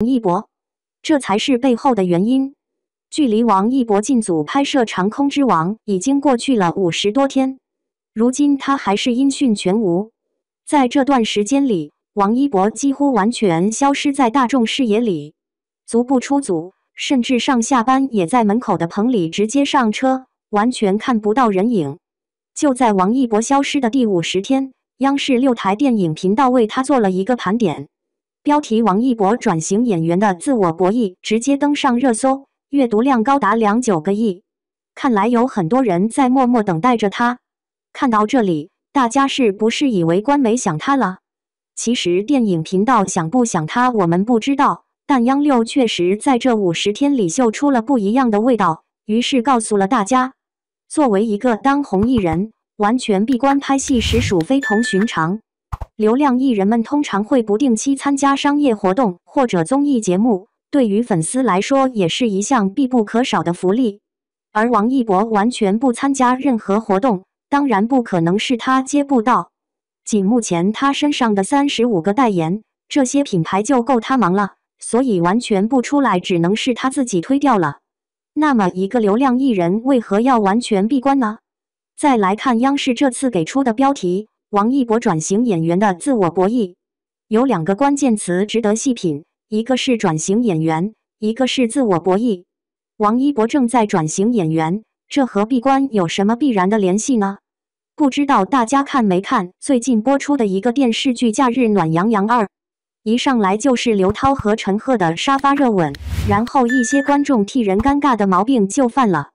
王一博，这才是背后的原因。距离王一博进组拍摄《长空之王》已经过去了五十多天，如今他还是音讯全无。在这段时间里，王一博几乎完全消失在大众视野里，足不出组，甚至上下班也在门口的棚里直接上车，完全看不到人影。就在王一博消失的第五十天，央视六台电影频道为他做了一个盘点。标题：王一博转型演员的自我博弈直接登上热搜，阅读量高达两九个亿。看来有很多人在默默等待着他。看到这里，大家是不是以为官媒想他了？其实电影频道想不想他，我们不知道。但央六确实在这五十天里秀出了不一样的味道，于是告诉了大家：作为一个当红艺人，完全闭关拍戏实属非同寻常。流量艺人们通常会不定期参加商业活动或者综艺节目，对于粉丝来说也是一项必不可少的福利。而王一博完全不参加任何活动，当然不可能是他接不到。仅目前他身上的三十五个代言，这些品牌就够他忙了，所以完全不出来只能是他自己推掉了。那么一个流量艺人为何要完全闭关呢？再来看央视这次给出的标题。王一博转型演员的自我博弈，有两个关键词值得细品，一个是转型演员，一个是自我博弈。王一博正在转型演员，这和闭关有什么必然的联系呢？不知道大家看没看最近播出的一个电视剧《假日暖洋洋二》，一上来就是刘涛和陈赫的沙发热吻，然后一些观众替人尴尬的毛病就犯了。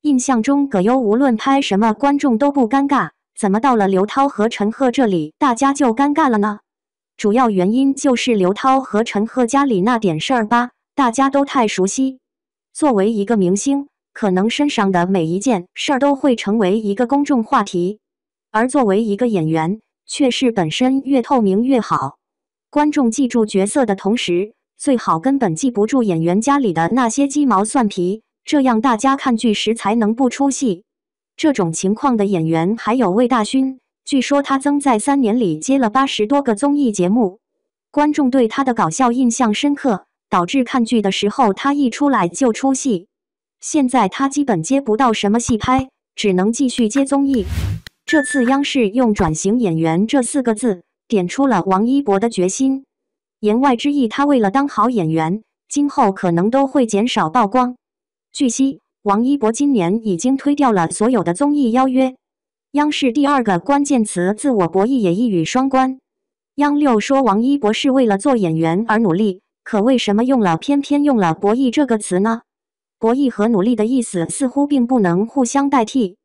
印象中葛优无论拍什么，观众都不尴尬。怎么到了刘涛和陈赫这里，大家就尴尬了呢？主要原因就是刘涛和陈赫家里那点事儿吧，大家都太熟悉。作为一个明星，可能身上的每一件事儿都会成为一个公众话题；而作为一个演员，却是本身越透明越好。观众记住角色的同时，最好根本记不住演员家里的那些鸡毛蒜皮，这样大家看剧时才能不出戏。这种情况的演员还有魏大勋，据说他曾在三年里接了八十多个综艺节目，观众对他的搞笑印象深刻，导致看剧的时候他一出来就出戏。现在他基本接不到什么戏拍，只能继续接综艺。这次央视用“转型演员”这四个字点出了王一博的决心，言外之意，他为了当好演员，今后可能都会减少曝光。据悉。王一博今年已经推掉了所有的综艺邀约，央视第二个关键词“自我博弈”也一语双关。央六说王一博是为了做演员而努力，可为什么用了偏偏用了“博弈”这个词呢？“博弈”和“努力”的意思似乎并不能互相代替。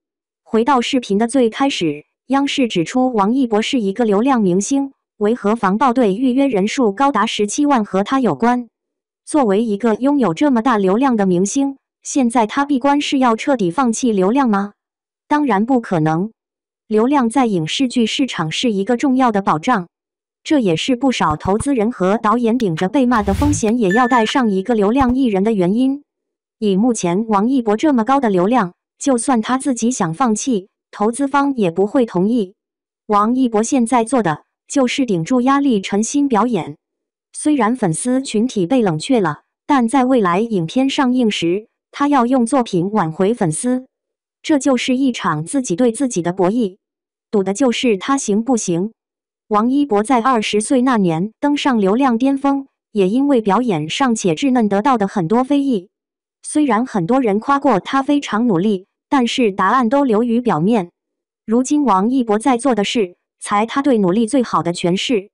回到视频的最开始，央视指出王一博是一个流量明星，为何防爆队预约人数高达十七万和他有关？作为一个拥有这么大流量的明星。现在他闭关是要彻底放弃流量吗？当然不可能，流量在影视剧市场是一个重要的保障，这也是不少投资人和导演顶着被骂的风险也要带上一个流量艺人的原因。以目前王一博这么高的流量，就算他自己想放弃，投资方也不会同意。王一博现在做的就是顶住压力，诚心表演。虽然粉丝群体被冷却了，但在未来影片上映时。他要用作品挽回粉丝，这就是一场自己对自己的博弈，赌的就是他行不行。王一博在二十岁那年登上流量巅峰，也因为表演尚且稚嫩得到的很多非议。虽然很多人夸过他非常努力，但是答案都流于表面。如今，王一博在做的事，才他对努力最好的诠释。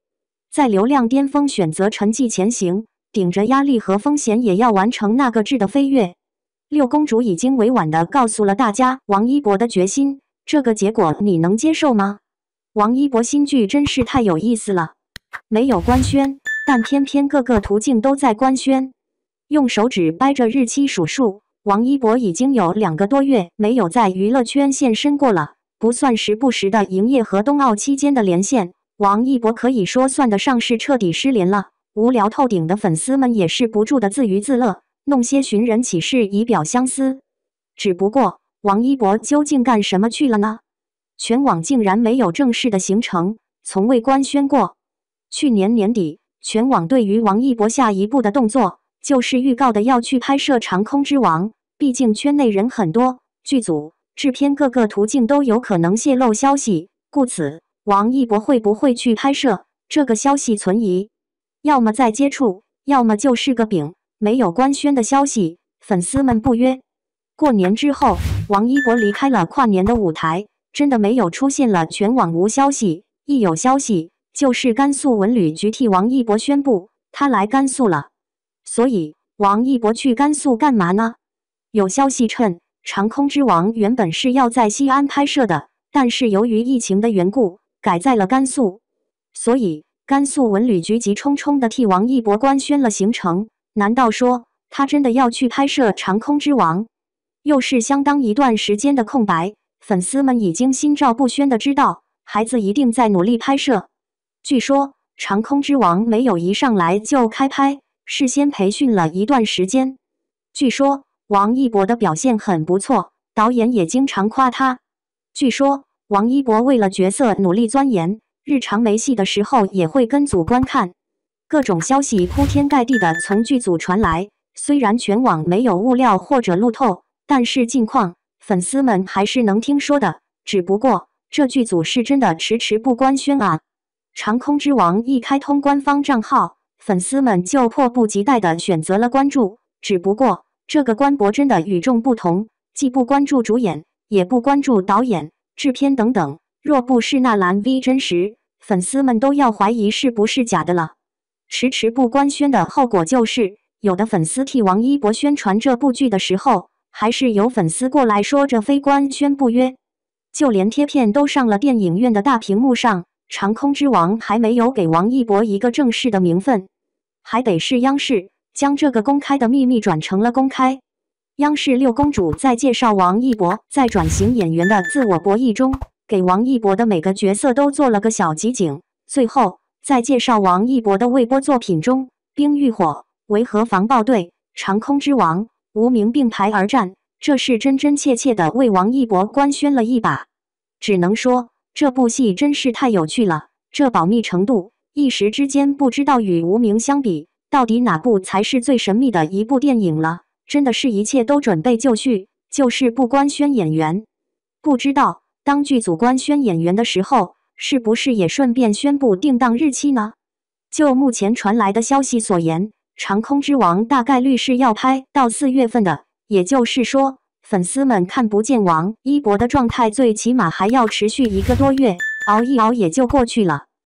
在流量巅峰选择沉寂前行，顶着压力和风险也要完成那个质的飞跃。六公主已经委婉地告诉了大家王一博的决心，这个结果你能接受吗？王一博新剧真是太有意思了，没有官宣，但偏偏各个途径都在官宣。用手指掰着日期数数，王一博已经有两个多月没有在娱乐圈现身过了，不算时不时的营业和冬奥期间的连线，王一博可以说算得上是彻底失联了。无聊透顶的粉丝们也是不住的自娱自乐。弄些寻人启事以表相思，只不过王一博究竟干什么去了呢？全网竟然没有正式的行程，从未官宣过。去年年底，全网对于王一博下一步的动作，就是预告的要去拍摄《长空之王》。毕竟圈内人很多，剧组、制片各个途径都有可能泄露消息，故此王一博会不会去拍摄，这个消息存疑。要么在接触，要么就是个饼。没有官宣的消息，粉丝们不约。过年之后，王一博离开了跨年的舞台，真的没有出现了，全网无消息。一有消息，就是甘肃文旅局替王一博宣布他来甘肃了。所以，王一博去甘肃干嘛呢？有消息称，《长空之王》原本是要在西安拍摄的，但是由于疫情的缘故，改在了甘肃。所以，甘肃文旅局急匆匆地替王一博官宣了行程。难道说他真的要去拍摄《长空之王》？又是相当一段时间的空白，粉丝们已经心照不宣的知道，孩子一定在努力拍摄。据说《长空之王》没有一上来就开拍，事先培训了一段时间。据说王一博的表现很不错，导演也经常夸他。据说王一博为了角色努力钻研，日常没戏的时候也会跟组观看。各种消息铺天盖地的从剧组传来，虽然全网没有物料或者路透，但是近况粉丝们还是能听说的。只不过这剧组是真的迟迟不官宣啊！《长空之王》一开通官方账号，粉丝们就迫不及待的选择了关注。只不过这个官博真的与众不同，既不关注主演，也不关注导演、制片等等。若不是纳兰 V 真实，粉丝们都要怀疑是不是假的了。迟迟不官宣的后果就是，有的粉丝替王一博宣传这部剧的时候，还是有粉丝过来说这非官宣不约。就连贴片都上了电影院的大屏幕上，《长空之王》还没有给王一博一个正式的名分，还得是央视将这个公开的秘密转成了公开。央视六公主在介绍王一博在转型演员的自我博弈中，给王一博的每个角色都做了个小集锦，最后。在介绍王一博的未播作品中，《冰与火》《维和防暴队》《长空之王》《无名》并排而战，这是真真切切的为王一博官宣了一把。只能说，这部戏真是太有趣了。这保密程度，一时之间不知道与《无名》相比，到底哪部才是最神秘的一部电影了。真的是一切都准备就绪，就是不官宣演员。不知道当剧组官宣演员的时候。是不是也顺便宣布定档日期呢？就目前传来的消息所言，《长空之王》大概率是要拍到四月份的，也就是说，粉丝们看不见王一博的状态，最起码还要持续一个多月，熬一熬也就过去了。